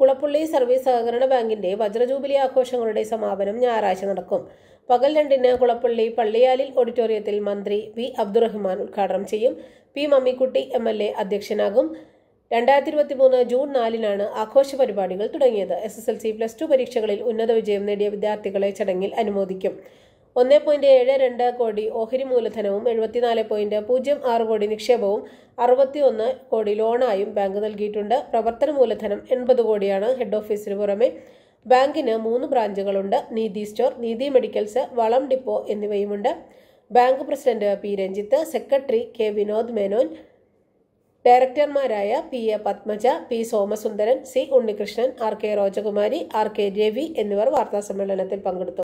Kulappully service സഹകരണ ബാങ്കിന്റെ വജ്രജൂബിലി ആഘോഷങ്ങളുടെ സമാപനം ഞായറാഴ്ച നടക്കും പകൽ രണ്ടിന് കുളപ്പള്ളി പള്ളിയാലിൽ ഓഡിറ്റോറിയത്തിൽ മന്ത്രി വി അബ്ദുറഹ്മാൻ ഉദ്ഘാടനം ചെയ്യും P Mammikutty M L A അധ്യക്ഷനാകും രണ്ടായിരത്തി ഇരുപത്തി മൂന്ന് ജൂൺ നാലിനാണ് ആഘോഷ പരിപാടികൾ തുടങ്ങിയത് S S L C plus two പരീക്ഷകളിൽ ഉന്നത വിജയം നേടിയ വിദ്യാർത്ഥികളെ ചടങ്ങിൽ അനുമോദിക്കും ഒന്ന് പോയിന്റ് ഏഴ് രണ്ട് കോടി ഓഹരി മൂലധനവും എഴുപത്തിനാല് പോയിന്റ് പൂജ്യം ആറ് കോടി നിക്ഷേപവും ഒന്ന് കോടി ലോണായും ബാങ്ക് നൽകിയിട്ടുണ്ട് പ്രവർത്തന മൂലധനം എൺപത് കോടിയാണ് ഹെഡ് ഓഫീസിന് പുറമെ ബാങ്കിന് മൂന്ന് ബ്രാഞ്ചുകളുണ്ട് നീതി സ്റ്റോർ നീതി മെഡിക്കൽസ് വളം ഡിപ്പോ എന്നിവയുമുണ്ട് bank president P Ranjith secretary K Vinod Menon ഡയറക്ടർമാരായ P A Padmaja P Somasundaran C Unnikrishnan R K Rojakumari R K Ravi എന്നിവർ വാർത്താസമ്മേളനത്തിൽ പങ്കെടുത്തു